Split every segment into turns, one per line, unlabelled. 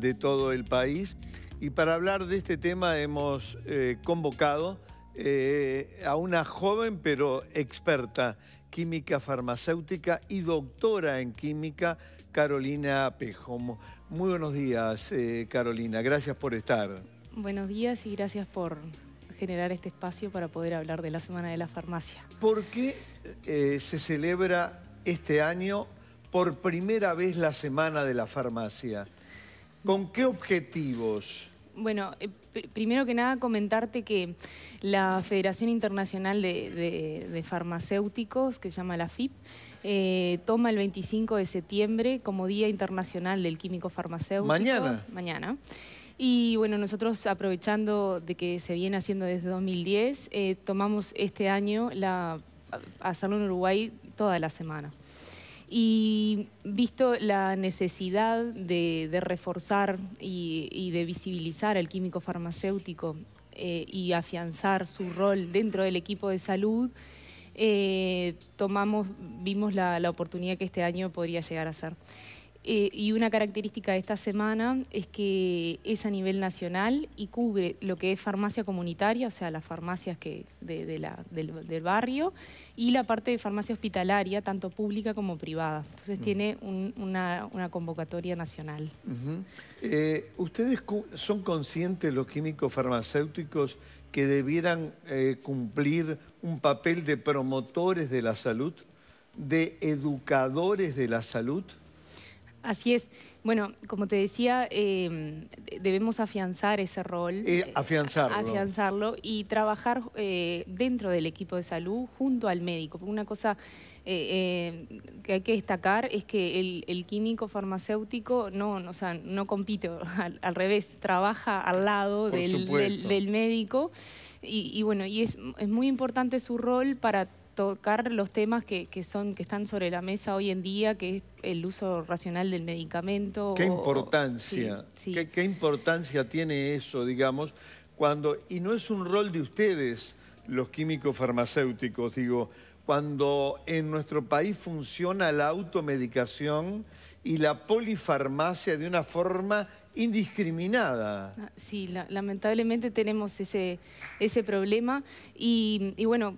de todo el país. Y para hablar de este tema hemos eh, convocado eh, a una joven pero experta química farmacéutica y doctora en química, Carolina Pejomo. Muy buenos días, eh, Carolina. Gracias por estar.
Buenos días y gracias por generar este espacio para poder hablar de la Semana de la Farmacia.
¿Por qué se celebra este año por primera vez la Semana de la Farmacia? ¿Con qué objetivos?
Bueno, eh, primero que nada comentarte que la Federación Internacional de, Farmacéuticos, que se llama la FIP, eh, toma el 25 de septiembre como Día Internacional del Químico Farmacéutico. Mañana. Mañana. Y bueno, nosotros aprovechando de que se viene haciendo desde 2010, eh, tomamos este año la, hacerlo en Uruguay toda la semana. Y visto la necesidad de, reforzar y, de visibilizar al químico farmacéutico eh, y afianzar su rol dentro del equipo de salud, eh, tomamos, vimos la oportunidad que este año podría llegar a ser. Eh, y una característica de esta semana es que es a nivel nacional y cubre lo que es farmacia comunitaria, o sea, las farmacias del, barrio, y la parte de farmacia hospitalaria, tanto pública como privada. Entonces mm. tiene una, convocatoria nacional.
Eh, ¿Ustedes son conscientes, los químicos farmacéuticos, que debieran eh, cumplir un papel de promotores de la salud, de educadores de la salud?
Así es. Bueno, como te decía, em, debemos afianzar ese rol. Eh,
afianzarlo.
Afianzarlo y trabajar eh, dentro del equipo de salud junto al médico. Una cosa eh, que hay que destacar es que el, químico farmacéutico no, o sea, no compite, al, revés, trabaja al lado del, médico. Y, bueno, y es muy importante su rol para tocar los temas que, son, que están sobre la mesa hoy en día, que es el uso racional del medicamento. ¿Qué importancia?
¿Qué, importancia tiene eso, digamos? Cuando, y no es un rol de ustedes, los químicos farmacéuticos, digo, cuando en nuestro país funciona la automedicación y la polifarmacia de una forma indiscriminada.
Ah, sí, lamentablemente tenemos ese, ese problema y, y bueno,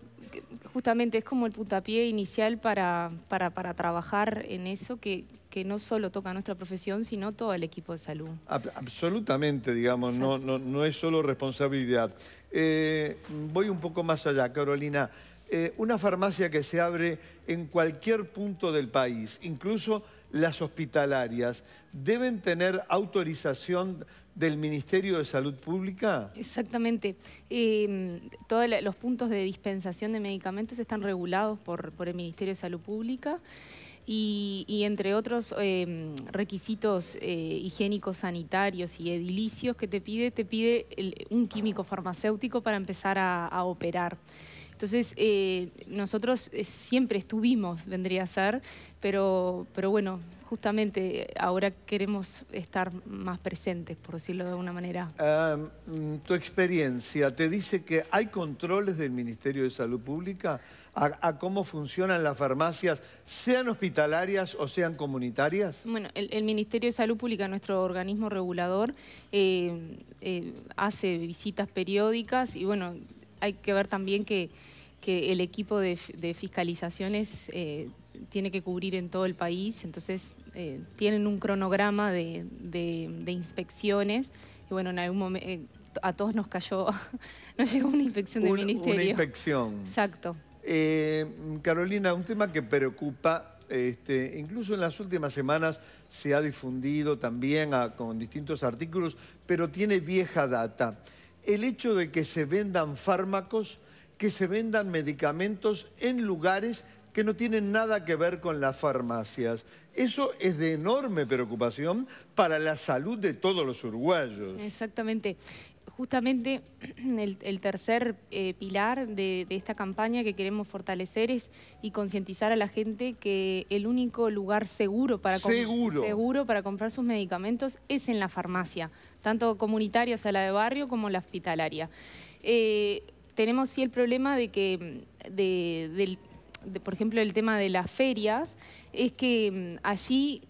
justamente es como el puntapié inicial para, para, trabajar en eso que, no solo toca nuestra profesión, sino todo el equipo de salud.
absolutamente, digamos, no, no, es solo responsabilidad. Eh, voy un poco más allá, Carolina. Eh, una farmacia que se abre en cualquier punto del país, incluso las hospitalarias deben tener autorización del Ministerio de Salud Pública?
Exactamente. Em, todos los puntos de dispensación de medicamentos están regulados por, el Ministerio de Salud Pública. Y, entre otros em, requisitos eh, higiénicos, sanitarios y edilicios que te pide, te pide un químico farmacéutico para empezar a operar. Entonces, eh, nosotros eh, siempre estuvimos, vendría a ser, pero, pero bueno, justamente ahora queremos estar más presentes, por decirlo de alguna manera.
Mm, tu experiencia te dice que hay controles del Ministerio de Salud Pública a, cómo funcionan las farmacias, sean hospitalarias o sean comunitarias?
Bueno, el, Ministerio de Salud Pública, nuestro organismo regulador, eh, hace visitas periódicas y bueno, hay que ver también que, el equipo de, fiscalizaciones eh, tiene que cubrir en todo el país, entonces eh, tienen un cronograma de, inspecciones y bueno, en algún momento... Eh, a todos nos cayó, nos llegó una inspección del ministerio. Una
inspección. Exacto. Carolina, un tema que preocupa, este, incluso en las últimas semanas se ha difundido también con distintos artículos, pero tiene vieja data el hecho de que se vendan fármacos, que se vendan medicamentos en lugares que no tienen nada que ver con las farmacias. Eso es de enorme preocupación para la salud de todos los uruguayos.
Exactamente justamente el, tercer eh, pilar de, esta campaña que queremos fortalecer es y concientizar a la gente que el único lugar seguro para, seguro. para comprar sus medicamentos es en la farmacia, tanto comunitaria, o la de barrio, como la hospitalaria. Eh, tenemos sí el problema de que, por ejemplo, el tema de las ferias, es que mm, allí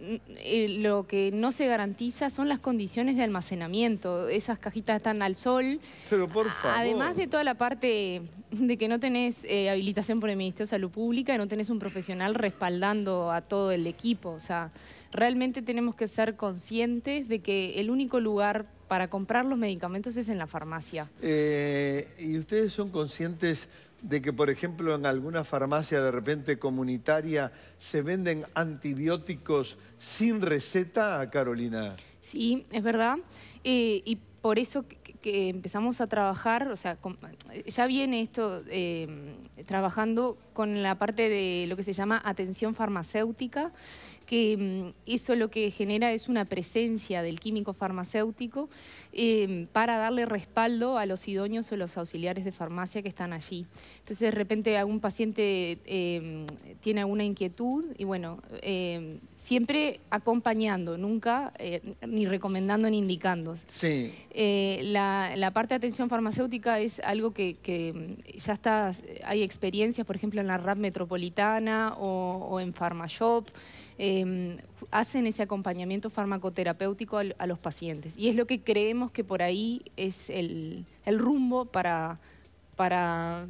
eh, lo que no se garantiza son las condiciones de almacenamiento. Esas cajitas están al sol.
Pero por favor. Además de
toda la parte de que no tenés eh, habilitación por el Ministerio de Salud Pública, y no tenés un profesional respaldando a todo el equipo. O sea, realmente tenemos que ser conscientes de que el único lugar para comprar los medicamentos es en la farmacia.
Eh, ¿Y ustedes son conscientes de que, por ejemplo, en alguna farmacia de repente comunitaria se venden antibióticos sin receta, Carolina?
Sí, es verdad. Eh, y por eso que, empezamos a trabajar, o sea, ya viene esto eh, trabajando con la parte de lo que se llama atención farmacéutica, que mm, eso lo que genera es una presencia del químico farmacéutico em, para darle respaldo a los idóneos o los auxiliares de farmacia que están allí. Entonces, de repente algún paciente em, tiene alguna inquietud y bueno, em, siempre acompañando, nunca eh, ni recomendando ni indicando. Eh, la, parte de atención farmacéutica es algo que, mm, ya está, hay experiencias, por ejemplo, en en la RAP metropolitana o, en PharmaShop, em, hacen ese acompañamiento farmacoterapéutico a, los pacientes. Y es lo que creemos que por ahí es el, rumbo para, para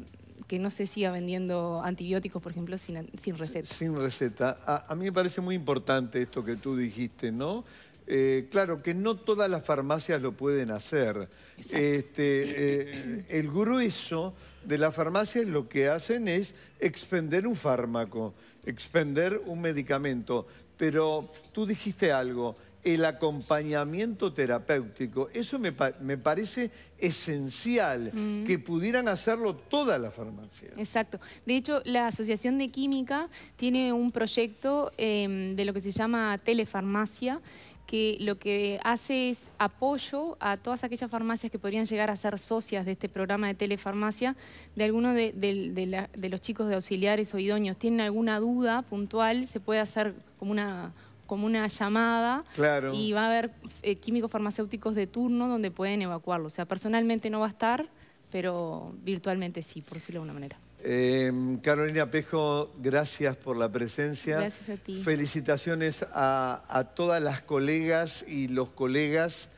que no se siga vendiendo antibióticos, por ejemplo, sin, receta.
Sin receta. a, mí me parece muy importante esto que tú dijiste, ¿no? Eh, claro que no todas las farmacias lo pueden hacer. Este, eh, el grueso de las farmacias lo que hacen es expender un fármaco, expender un medicamento. Pero tú dijiste algo, el acompañamiento terapéutico. Eso me, parece esencial, mm. que pudieran hacerlo todas las farmacias.
Exacto. De hecho, la Asociación de Química tiene un proyecto em, de lo que se llama telefarmacia, que lo que hace es apoyo a todas aquellas farmacias que podrían llegar a ser socias de este programa de telefarmacia, de alguno de, de los chicos de auxiliares o idóneos. ¿Tienen alguna duda puntual? Se puede hacer como una como una llamada y va a haber eh, químicos farmacéuticos de turno donde pueden evacuarlo. O sea, personalmente no va a estar, pero virtualmente sí, por decirlo de alguna manera.
Em, Carolina Pejo, gracias por la presencia. Gracias a ti. Felicitaciones a, todas las colegas y los colegas.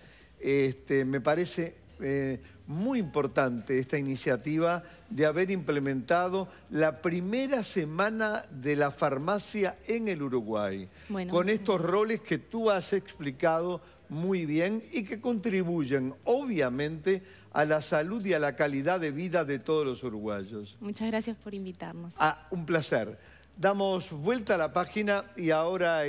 Este, me parece eh, muy importante esta iniciativa de haber implementado la primera semana de la farmacia en el Uruguay, con estos roles que tú has explicado muy bien y que contribuyen obviamente a la salud y a la calidad de vida de todos los uruguayos.
Muchas gracias por invitarnos. Ah,
un placer. Damos vuelta a la página y ahora...